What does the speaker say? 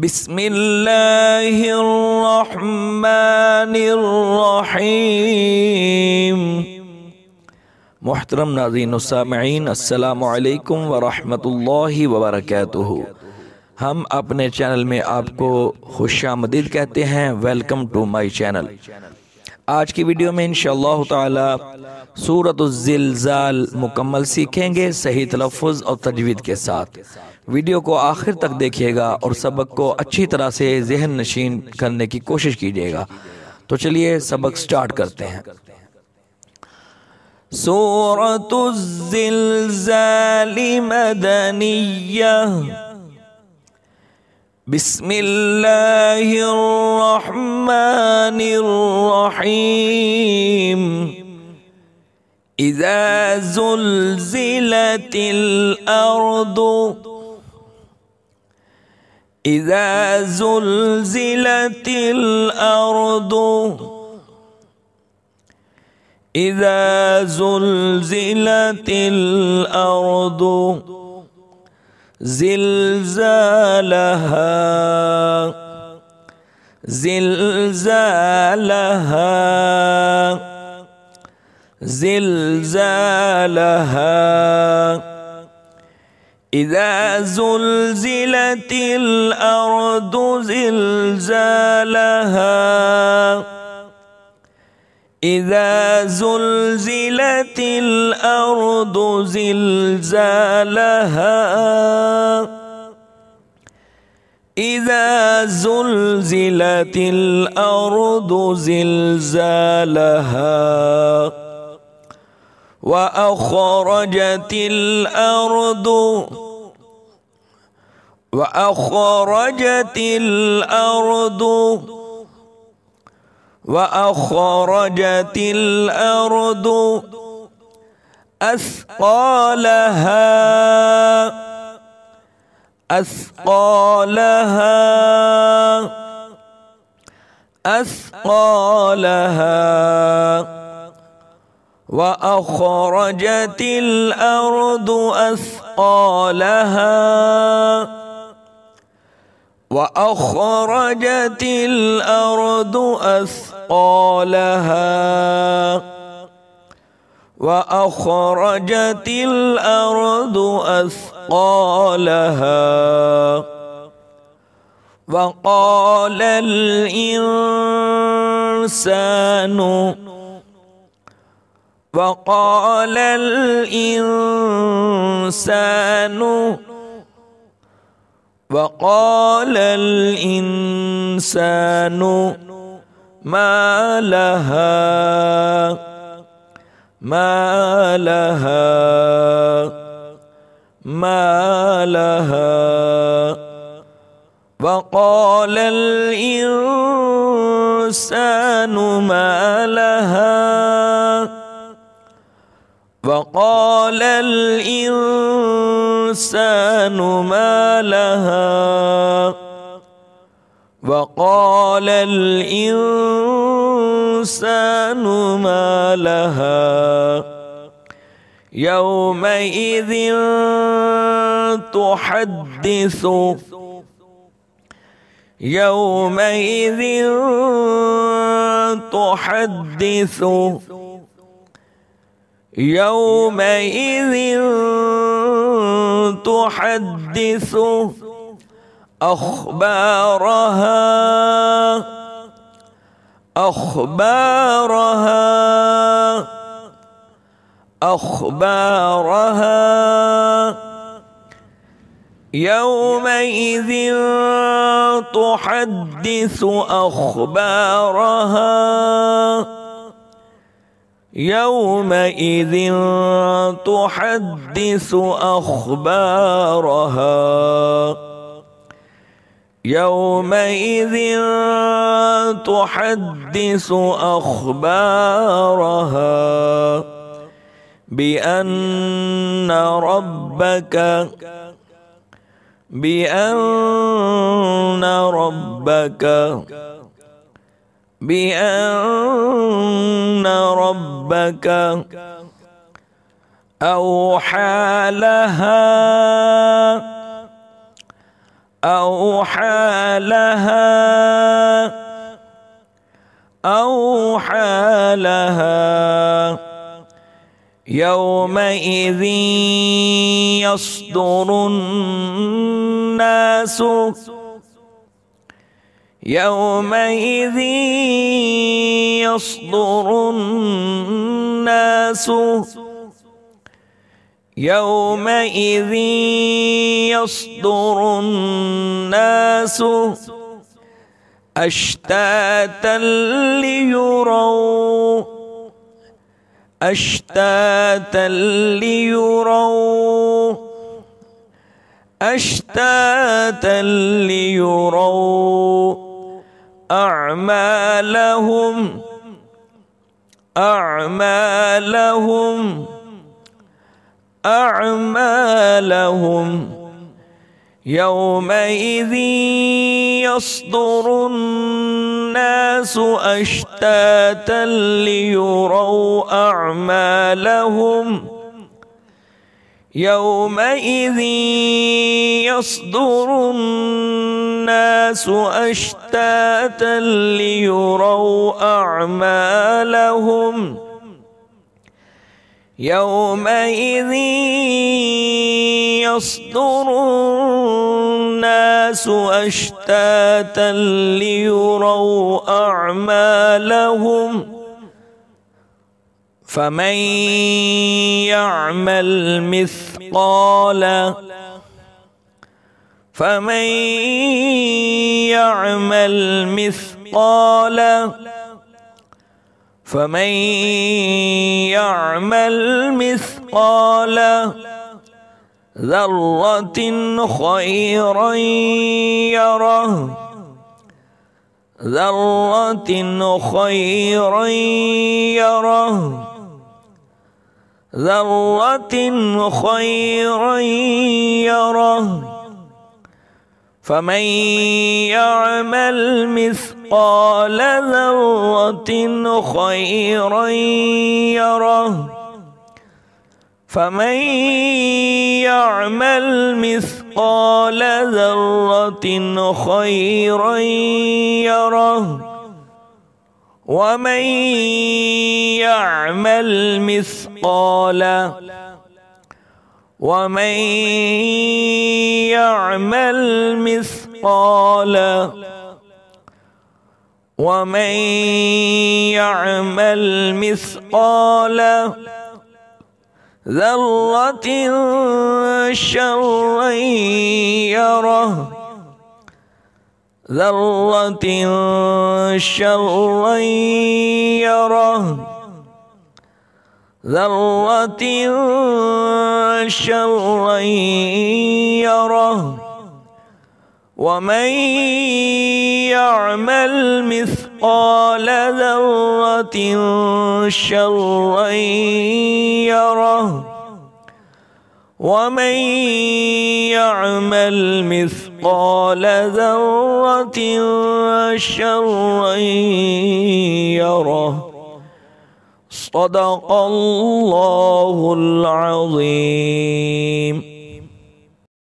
بسم اللہ الرحمن الرحیم محترم ناظرین و سامعین السلام علیکم ورحمۃ اللہ وبرکاتہ ہم اپنے چینل میں آپ کو خوش آمدید کہتے ہیں ویلکم ٹو مائی چینل آج کی ویڈیو میں انشاءاللہ تعالی سورة الزلزال مکمل سیکھیں گے صحیح تلفظ اور تجوید کے ساتھ ویڈیو کو آخر تک دیکھیے گا اور سبق کو اچھی طرح سے ذہن نشین کرنے کی کوشش کیجیے گا تو چلیے سبق سٹارٹ کرتے ہیں الزلزال مدنیہ بسم الله الرحمن الرحيم إذا زلزلت الأرض إذا زلزلت الأرض إذا زلزلت الأرض زلزالها زلزالها زلزالها إذا زلزلت الأرض زلزالها إذا زلزلت الأرض زلزالها إذا زلزلت الأرض زلزالها وأخرجت الأرض وأخرجت الأرض وأخرجت الأرض أثقالها أثقالها أثقالها وأخرجت الأرض أثقالها وأخرجت الأرض أثقالها قالها وأخرجت الأرض أثقالها وقال الإنسان وقال الإنسان وقال الإنسان, وقال الإنسان ما لها ما لها ما لها وقال الإنسان ما لها وقال الإنسان ما لها وقال الإنسان ما لها يومئذ تحدث يومئذ تحدث يومئذ تحدث أخبارها أخبارها أخبارها يومئذ تحدث أخبارها يومئذ تحدث أخبارها يومئذ تحدث أخبارها بأن ربك بأن ربك بأن ربك أوحى لها أوحى لها أوحى لها يومئذ يصدر الناس يومئذ يصدر الناس يومئذ يصدر الناس أشتاتا ليروا أشتاتا ليروا أشتاتا ليروا أعمالهم أعمالهم أعمالهم يومئذ يصدر الناس أشتاتا ليروا أعمالهم يومئذ يصدر الناس أشتاتا ليروا أعمالهم يومئذ يصدر الناس أشتاتا ليروا أعمالهم فمن يعمل مثقال فمن يعمل مثقال فمن يعمل مثقال ذرة خيرا يره ذرة خيرا يره ذرة خيرا يره فمن يعمل مثقال مثقال ذرة خيرا يره فمن يعمل مثقال ذرة خيرا يره ومن يعمل مثقال ومن يعمل مثقال ومن يعمل مثقال ذرة شرا يره ذرة شرا يره ذرة شرا يره ومن يعمل مثقال ذرة شرا يره ومن يعمل مثقال ذرة شرا يره صدق الله العظيم